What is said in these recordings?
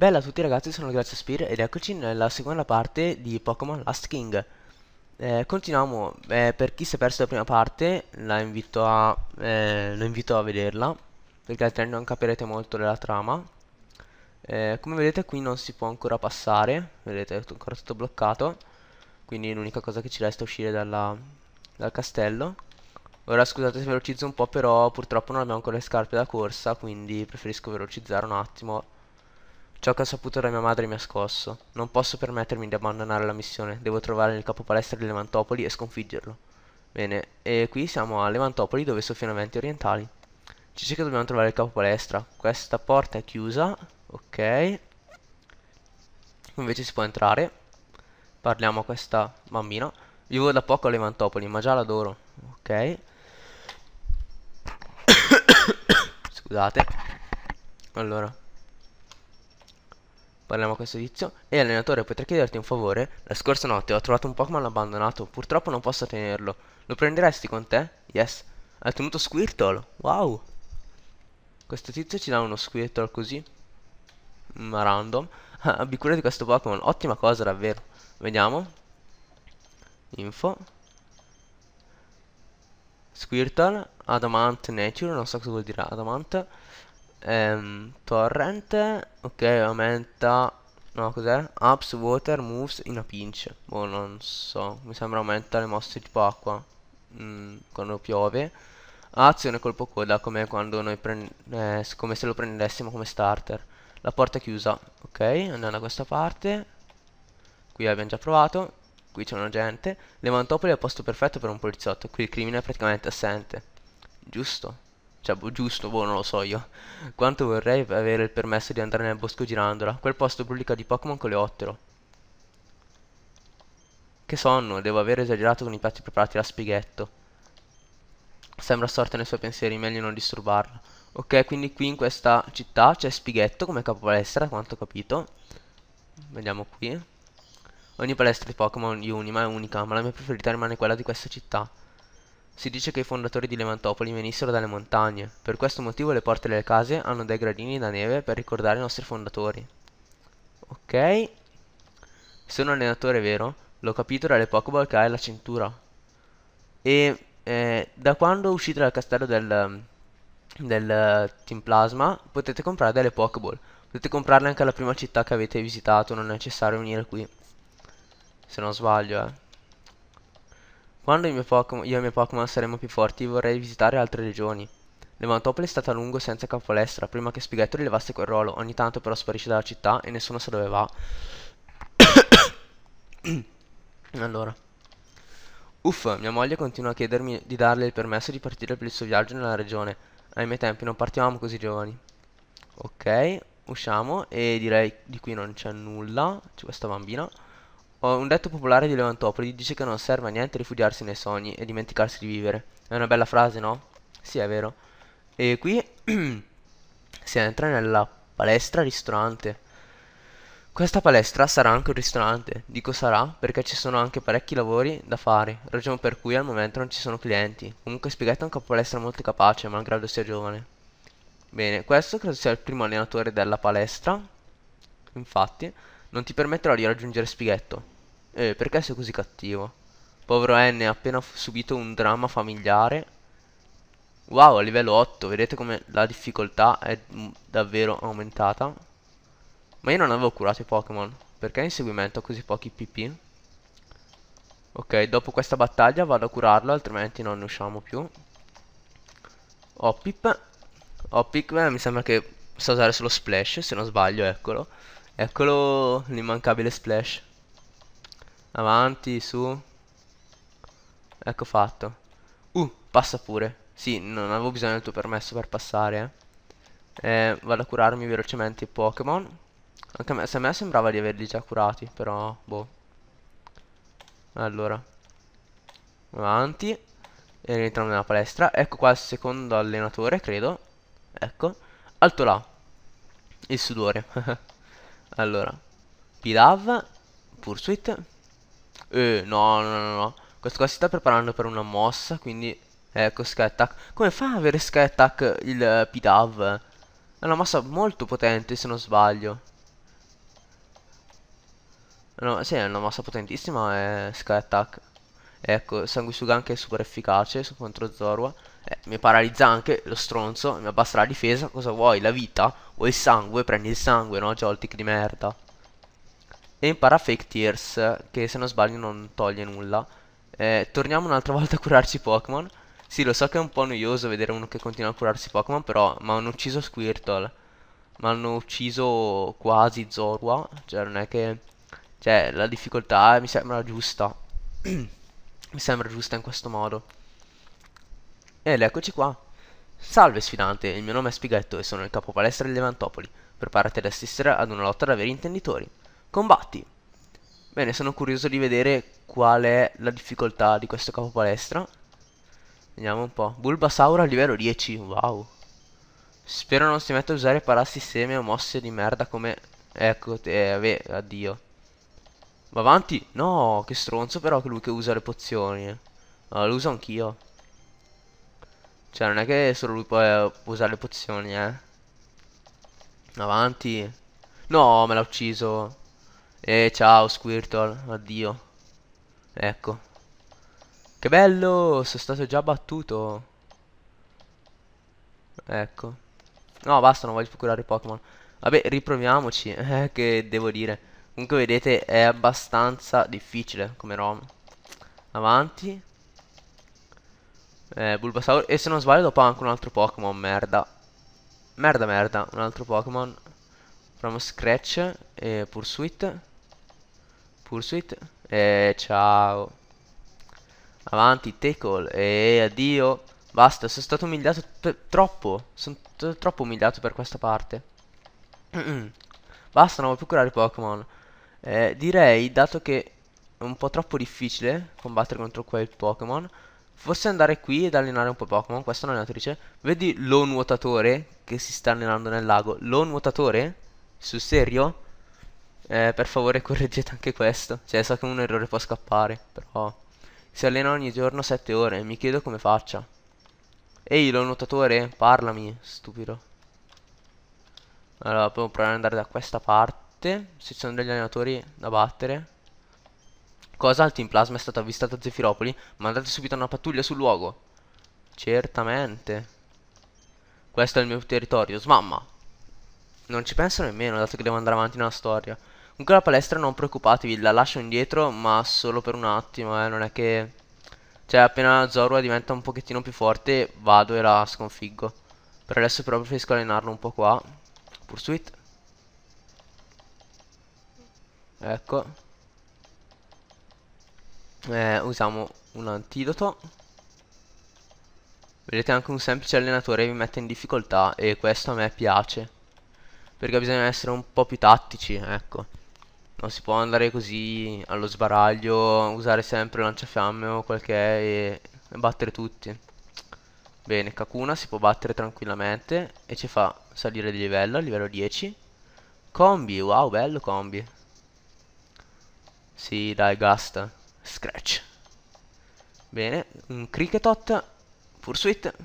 Bella a tutti ragazzi, sono Grazio Spear ed eccoci nella seconda parte di Pokémon Last King. Eh, continuiamo, eh, per chi si è perso la prima parte, la invito a, eh, lo invito a vederla, perché altrimenti non capirete molto della trama. Eh, come vedete qui non si può ancora passare, vedete è ancora tutto bloccato, quindi l'unica cosa che ci resta è uscire dalla, dal castello. Ora scusate se velocizzo un po', però purtroppo non abbiamo ancora le scarpe da corsa, quindi preferisco velocizzare un attimo Ciò che ho saputo da mia madre mi ha scosso. Non posso permettermi di abbandonare la missione. Devo trovare il capo palestra di Levantopoli e sconfiggerlo. Bene, e qui siamo a Levantopoli dove soffiano venti orientali. Ci dice che dobbiamo trovare il capo palestra. Questa porta è chiusa. Ok. Invece si può entrare. Parliamo a questa bambina. Vivo da poco a Levantopoli, ma già l'adoro. Ok. Scusate. Allora parliamo a questo tizio. E allenatore, potrei chiederti un favore? La scorsa notte ho trovato un Pokémon abbandonato, purtroppo non posso tenerlo. Lo prenderesti con te? Yes. Ha tenuto Squirtle? Wow. Questo tizio ci dà uno Squirtle così. Ma mm, random. Abbi cura di questo Pokémon, ottima cosa davvero. Vediamo. Info. Squirtle, Adamant Nature, non so cosa vuol dire Adamant ehm, torrent ok aumenta no cos'è ups water moves in a pinch boh non so mi sembra aumenta le mosse tipo acqua mm, quando piove azione colpo coda come quando noi eh, come se lo prendessimo come starter la porta è chiusa ok andiamo da questa parte qui abbiamo già provato qui c'è un agente Levantopoli è il posto perfetto per un poliziotto qui il crimine è praticamente assente giusto cioè, boh, giusto, boh, non lo so io. Quanto vorrei avere il permesso di andare nel bosco girandola. Quel posto pubblica di Pokémon coleottero. Che sonno, devo aver esagerato con i piatti preparati da spighetto. Sembra sorta nei suoi pensieri, meglio non disturbarla. Ok, quindi qui in questa città c'è Spighetto come capopalestra, a quanto ho capito. Vediamo qui. Ogni palestra di Pokémon di Unima è unica, ma la mia preferita rimane quella di questa città. Si dice che i fondatori di Levantopoli venissero dalle montagne, per questo motivo le porte delle case hanno dei gradini da neve per ricordare i nostri fondatori. Ok. Sono allenatore, vero? L'ho capito dalle Pokéball che hai la cintura. E eh, da quando uscite dal castello del, del eh, Team Plasma potete comprare delle Pokéball. Potete comprarle anche alla prima città che avete visitato, non è necessario venire qui. Se non sbaglio, eh. Quando io e i miei Pokémon saremo più forti vorrei visitare altre regioni. Levantopoli è stata a lungo senza capolestra, prima che Spighetto rilevasse quel ruolo, ogni tanto però sparisce dalla città e nessuno sa dove va. allora. Uff, mia moglie continua a chiedermi di darle il permesso di partire per il suo viaggio nella regione. Ai miei tempi non partivamo così giovani. Ok, usciamo e direi di qui non c'è nulla, c'è questa bambina. Un detto popolare di Levantopoli dice che non serve a niente rifugiarsi nei sogni e dimenticarsi di vivere. È una bella frase, no? Sì, è vero. E qui si entra nella palestra ristorante. Questa palestra sarà anche un ristorante, dico sarà perché ci sono anche parecchi lavori da fare, ragione per cui al momento non ci sono clienti. Comunque Spighetto è un palestra molto capace, malgrado sia giovane. Bene, questo credo sia il primo allenatore della palestra, infatti. Non ti permetterò di raggiungere Spighetto. Eh, perché sei così cattivo? Povero N ha appena subito un dramma familiare. Wow, a livello 8, vedete come la difficoltà è mm, davvero aumentata? Ma io non avevo curato i Pokémon. Perché in seguimento ho così pochi PP? Ok, dopo questa battaglia vado a curarlo, altrimenti non ne usciamo più. Hoppip. Hoppip, eh, mi sembra che sa usare solo Splash, se non sbaglio, eccolo. Eccolo l'immancabile splash. Avanti, su. Ecco fatto. Uh, passa pure. Sì, non avevo bisogno del tuo permesso per passare. Eh. eh vado a curarmi velocemente i Pokémon. Anche a me, a me sembrava di averli già curati, però, boh. Allora. Avanti. E rientriamo nella palestra. Ecco qua il secondo allenatore, credo. Ecco. Alto là. Il sudore. Allora, Pilav, Pursuit. Eh, no, no, no, no. Questo qua si sta preparando per una mossa, quindi... Ecco, Sky Attack. Come fa a avere Sky Attack il Pilav? È una mossa molto potente, se non sbaglio. No, sì, è una mossa potentissima, è eh, Sky Attack. Ecco, sanguisuga anche è super efficace contro Zorua. Eh, mi paralizza anche lo stronzo, mi abbassa la difesa. Cosa vuoi? La vita? O il sangue? Prendi il sangue, no? Joltic di merda. E impara Fake Tears, che se non sbaglio non toglie nulla. Eh, torniamo un'altra volta a curarci Pokémon. Sì, lo so che è un po' noioso vedere uno che continua a curarsi Pokémon, però mi hanno ucciso Squirtle. Mi hanno ucciso quasi Zorua. Cioè, non è che... Cioè, la difficoltà mi sembra giusta. Mi sembra giusta in questo modo. Ed eccoci qua. Salve sfidante, il mio nome è Spighetto e sono il capo palestra di Levantopoli. Preparati ad assistere ad una lotta da veri intenditori. Combatti! Bene, sono curioso di vedere qual è la difficoltà di questo capo palestra. Vediamo un po'. Bulbasaur a livello 10, wow. Spero non si metta a usare parassi semi o mosse di merda come... Ecco, te, eh, addio. Va avanti. No, che stronzo però che lui che usa le pozioni. Eh. No, le uso anch'io. Cioè, non è che solo lui può, può eh, usare le pozioni, eh. Avanti. No, me l'ha ucciso. E ciao, Squirtle. Addio. Ecco. Che bello, sono stato già battuto. Ecco. No, basta, non voglio più curare i Pokémon. Vabbè, riproviamoci, eh, che devo dire. Comunque vedete è abbastanza difficile come ROM. Avanti. Eh, Bulbasaur. E se non sbaglio dopo anche un altro Pokémon, merda. Merda, merda. Un altro Pokémon. Proviamo Scratch e Pursuit. Pursuit. E ciao. Avanti, Tackle. E addio. Basta, sono stato umiliato troppo. Sono troppo umiliato per questa parte. Basta, non voglio più curare Pokémon. Eh, direi, dato che è un po' troppo difficile combattere contro quel Pokémon, forse andare qui ed allenare un po' Pokémon. Questa è un'allenatrice. Vedi lo nuotatore che si sta allenando nel lago. Lo nuotatore? Sul serio? Eh, per favore correggete anche questo. Cioè, so che un errore può scappare, però... Si allena ogni giorno 7 ore, mi chiedo come faccia. Ehi, lo nuotatore, parlami, stupido. Allora, provo a provare ad andare da questa parte batte, se ci sono degli allenatori da battere. Cosa? Il team plasma è stato avvistato a Zefiropoli. Mandate subito una pattuglia sul luogo. Certamente. Questo è il mio territorio. Smamma. Non ci penso nemmeno, dato che devo andare avanti nella storia. Comunque la palestra non preoccupatevi, la lascio indietro, ma solo per un attimo, eh. Non è che... Cioè, appena Zorua diventa un pochettino più forte, vado e la sconfiggo. Per adesso però preferisco allenarlo un po' qua. Pursuit ecco eh, usiamo un antidoto vedete anche un semplice allenatore vi mette in difficoltà e questo a me piace perché bisogna essere un po' più tattici ecco non si può andare così allo sbaraglio usare sempre lanciafiamme o quel che è e, e battere tutti bene Kakuna si può battere tranquillamente e ci fa salire di livello a livello 10 combi wow bello combi sì, dai, gasta. Scratch. Bene, un cricketot. Pursuit. E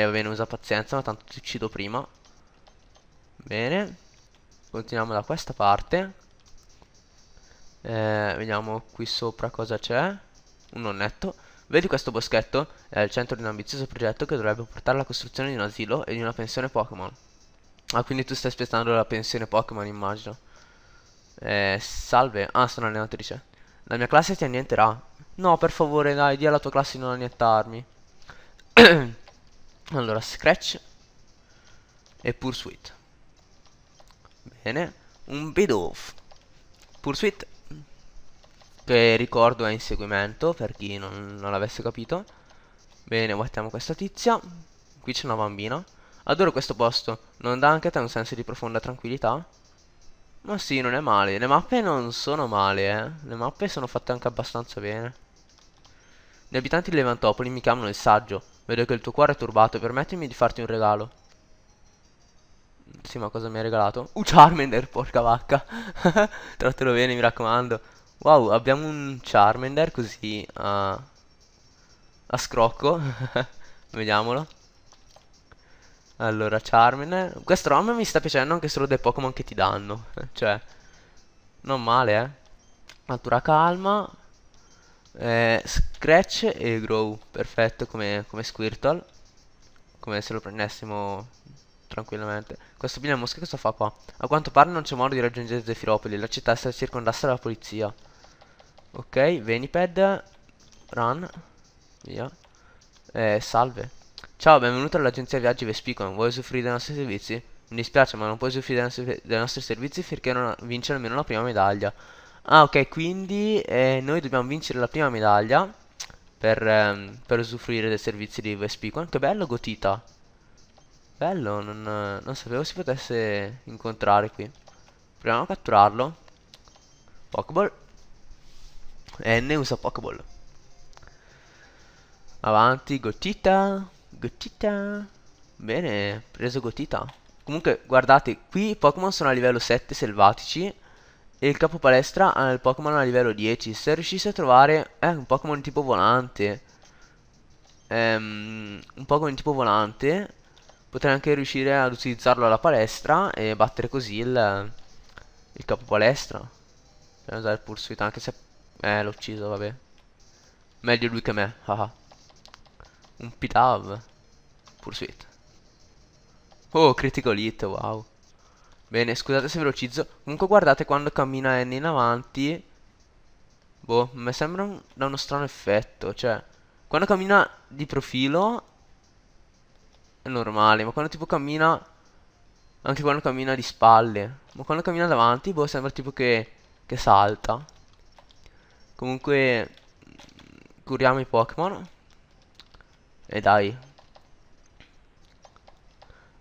eh, va bene, usa pazienza, ma tanto ti uccido prima. Bene. Continuiamo da questa parte. Eh, vediamo qui sopra cosa c'è. Un nonnetto. Vedi questo boschetto? È al centro di un ambizioso progetto che dovrebbe portare alla costruzione di un asilo e di una pensione Pokémon. Ah, quindi tu stai aspettando la pensione Pokémon, immagino. Eh, salve. Ah, sono allenatrice. La mia classe ti annienterà. No, per favore, dai, di alla tua classe di non annientarmi. allora, Scratch e Pursuit. Bene. Un bit off. Pursuit, che ricordo è inseguimento, per chi non, non l'avesse capito. Bene, guardiamo questa tizia. Qui c'è una bambina. Adoro questo posto. Non dà anche a te un senso di profonda tranquillità? Ma sì, non è male. Le mappe non sono male, eh. Le mappe sono fatte anche abbastanza bene. Gli abitanti di Levantopoli mi chiamano il saggio. Vedo che il tuo cuore è turbato. Permettimi di farti un regalo. Sì, ma cosa mi hai regalato? Un Charmander, porca vacca. Trattelo bene, mi raccomando. Wow, abbiamo un Charmander così a... a scrocco. Vediamolo. Allora, Charmin. Questo ROM mi sta piacendo anche solo dei Pokémon che ti danno. cioè, non male, eh. Natura calma. Eh, Scratch e Grow. Perfetto, come, come Squirtle. Come se lo prendessimo tranquillamente. Questo bina mosca cosa fa qua? A quanto pare non c'è modo di raggiungere Zefiropoli. La città sta stata circondata dalla polizia. Ok, Venipad. Run. Via. Eh, salve. Ciao, benvenuto all'agenzia Viaggi Vespicon. Vuoi usufruire dei nostri servizi? Mi dispiace, ma non puoi usufruire dei, dei nostri, servizi finché non vince almeno la prima medaglia. Ah, ok, quindi eh, noi dobbiamo vincere la prima medaglia per, ehm, per usufruire dei servizi di Vespicon. Che bello, Gotita. Bello, non, non sapevo si potesse incontrare qui. Proviamo a catturarlo. Pokéball. E ne usa Pokeball. Avanti, Gotita. Gotita. Bene, preso Gotita. Comunque, guardate, qui i Pokémon sono a livello 7 selvatici. E il capo palestra ha il Pokémon a livello 10. Se riuscissi a trovare eh, un Pokémon tipo volante, ehm, un Pokémon tipo volante, potrei anche riuscire ad utilizzarlo alla palestra e battere così il, il capo palestra. Per usare il pursuit anche se... Eh, l'ho ucciso, vabbè. Meglio lui che me, haha. Un pitav. Pursuit. Oh, critico hit, wow. Bene, scusate se velocizzo. Comunque guardate quando cammina Annie in avanti. Boh, mi sembra un, da uno strano effetto. Cioè, quando cammina di profilo è normale, ma quando tipo cammina... Anche quando cammina di spalle. Ma quando cammina davanti, boh, sembra tipo che, che salta. Comunque, curiamo i Pokémon. E dai.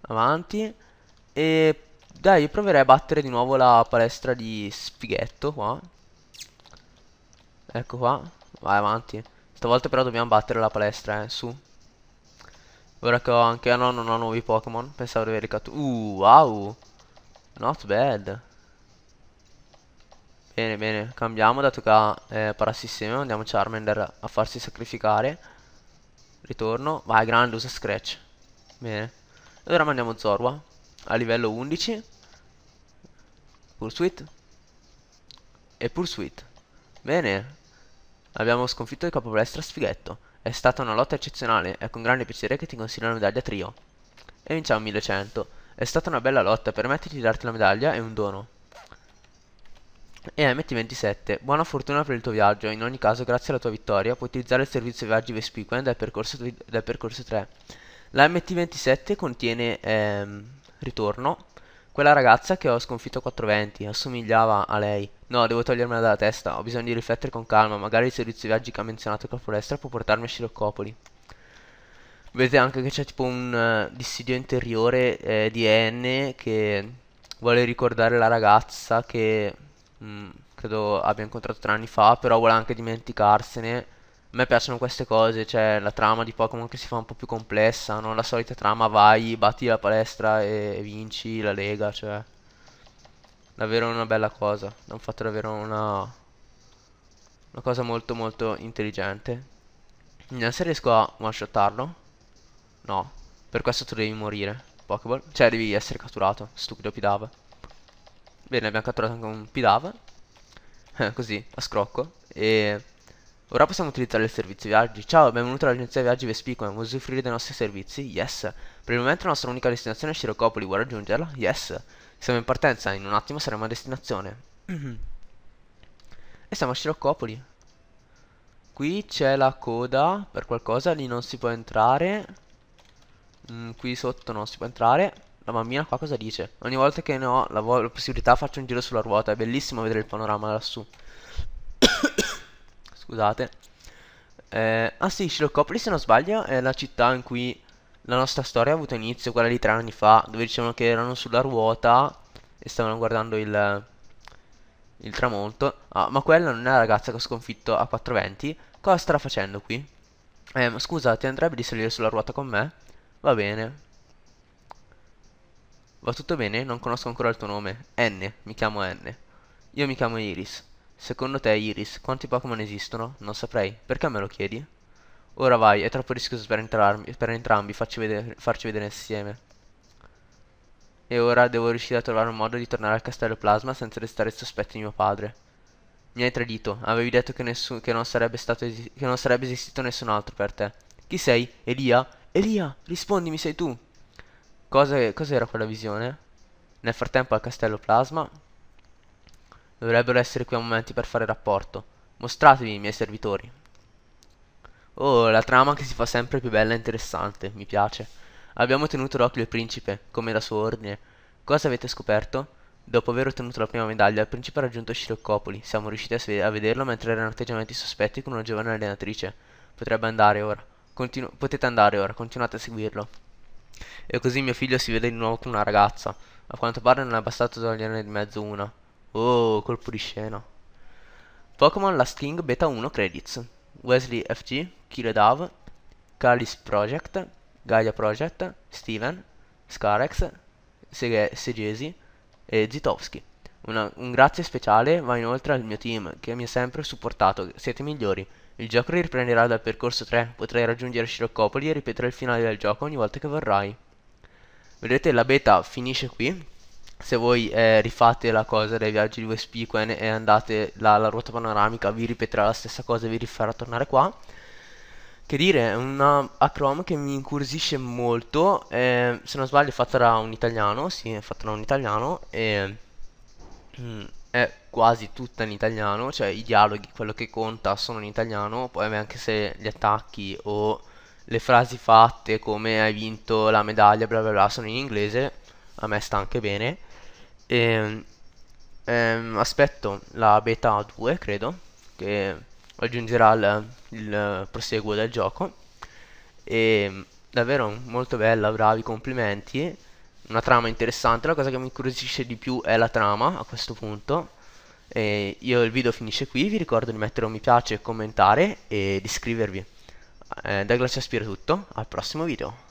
Avanti. E dai, io proverei a battere di nuovo la palestra di sfighetto qua. Ecco qua. Vai avanti. Stavolta però dobbiamo battere la palestra, eh, su. Ora che ho anche... Ah no, non ho nuovi Pokémon. Pensavo di aver ricatto... Uh, wow. Not bad. Bene, bene. Cambiamo, dato che ha eh, Parassistema. Andiamo Charmander a farsi sacrificare. Ritorno. Vai, grande, usa Scratch. Bene. E ora mandiamo Zorwa a livello 11. Pursuit. E Pursuit. Bene. Abbiamo sconfitto il capo palestra sfighetto. È stata una lotta eccezionale. È con grande piacere che ti consiglio la medaglia trio. E vinciamo 1100. È stata una bella lotta. Permettiti di darti la medaglia e un dono e MT27, buona fortuna per il tuo viaggio, in ogni caso grazie alla tua vittoria puoi utilizzare il servizio viaggi Vespiquen del percorso, del percorso 3. La MT27 contiene ehm, ritorno, quella ragazza che ho sconfitto a 420, assomigliava a lei. No, devo togliermela dalla testa, ho bisogno di riflettere con calma, magari il servizio viaggi che ha menzionato Caporestra può portarmi a Sciroccopoli. Vedete anche che c'è tipo un uh, dissidio interiore eh, di N che vuole ricordare la ragazza che Mm, credo abbia incontrato tre anni fa, però vuole anche dimenticarsene. A me piacciono queste cose, cioè la trama di Pokémon che si fa un po' più complessa, non la solita trama vai, batti la palestra e, vinci la lega, cioè davvero una bella cosa, hanno fatto davvero una, una cosa molto molto intelligente. Vediamo se riesco a one-shotarlo. No, per questo tu devi morire, Pokéball, cioè devi essere catturato, stupido Pidava. Bene, abbiamo catturato anche un Pidava. Così, a scrocco. E ora possiamo utilizzare il servizio viaggi. Ciao, benvenuto all'agenzia viaggi Vespi, come vuoi usufruire dei nostri servizi? Yes. Per il momento la nostra unica destinazione è Scirocopoli, vuoi raggiungerla? Yes. Siamo in partenza, in un attimo saremo a destinazione. e siamo a Scirocopoli. Qui c'è la coda per qualcosa, lì non si può entrare. Mm, qui sotto non si può entrare. La bambina qua cosa dice? Ogni volta che ne ho la, la possibilità faccio un giro sulla ruota, è bellissimo vedere il panorama lassù. Scusate. Eh, ah sì, Scilocopoli se non sbaglio è la città in cui la nostra storia ha avuto inizio, quella di tre anni fa, dove dicevano che erano sulla ruota e stavano guardando il, il tramonto. Ah, ma quella non è la ragazza che ho sconfitto a 420. Cosa starà facendo qui? Eh, ma scusa, ti andrebbe di salire sulla ruota con me? Va bene. Va tutto bene? Non conosco ancora il tuo nome. N, mi chiamo N. Io mi chiamo Iris. Secondo te, Iris, quanti Pokémon esistono? Non saprei. Perché me lo chiedi? Ora vai, è troppo rischioso per, per entrambi, facci vedere, farci vedere insieme. E ora devo riuscire a trovare un modo di tornare al castello Plasma senza restare sospetti di mio padre. Mi hai tradito, avevi detto che, che, non che non sarebbe esistito nessun altro per te. Chi sei? Elia? Elia, rispondimi, sei tu. Cosa, era quella visione? Nel frattempo al castello Plasma dovrebbero essere qui a momenti per fare rapporto. Mostratevi i miei servitori. Oh, la trama che si fa sempre più bella e interessante, mi piace. Abbiamo tenuto d'occhio il principe, come da suo ordine. Cosa avete scoperto? Dopo aver ottenuto la prima medaglia, il principe ha raggiunto Sciroccopoli Siamo riusciti a, a, vederlo mentre erano atteggiamenti sospetti con una giovane allenatrice. Potrebbe andare ora. Continu potete andare ora, continuate a seguirlo. E così mio figlio si vede di nuovo con una ragazza. A quanto pare non è bastato toglierne di mezzo una. Oh, colpo di scena. Pokémon Last King Beta 1 Credits. Wesley FG, Kiledav, Calis Project, Gaia Project, Steven, Scarex, Segesi e Zitowski. Una, un grazie speciale va inoltre al mio team che mi ha sempre supportato. Siete migliori. Il gioco riprenderà dal percorso 3, potrai raggiungere Sciroccopoli e ripetere il finale del gioco ogni volta che vorrai. Vedete la beta finisce qui, se voi eh, rifate la cosa dei viaggi di West Pequen e andate la, ruota panoramica vi ripeterà la stessa cosa e vi rifarà tornare qua. Che dire, è una Acrom che mi incuriosisce molto, eh, se non sbaglio è fatta da un italiano, sì è fatta da un italiano e... Mm, quasi tutta in italiano, cioè i dialoghi, quello che conta, sono in italiano, poi anche se gli attacchi o le frasi fatte come hai vinto la medaglia, bla bla bla, sono in inglese, a me sta anche bene. E, ehm, ehm, aspetto la beta 2, credo, che aggiungerà il, il proseguo del gioco. E davvero molto bella, bravi, complimenti. Una trama interessante, la cosa che mi incuriosisce di più è la trama a questo punto e io il video finisce qui, vi ricordo di mettere un mi piace, commentare e di iscrivervi. Eh, da Glaciaspiro è tutto, al prossimo video.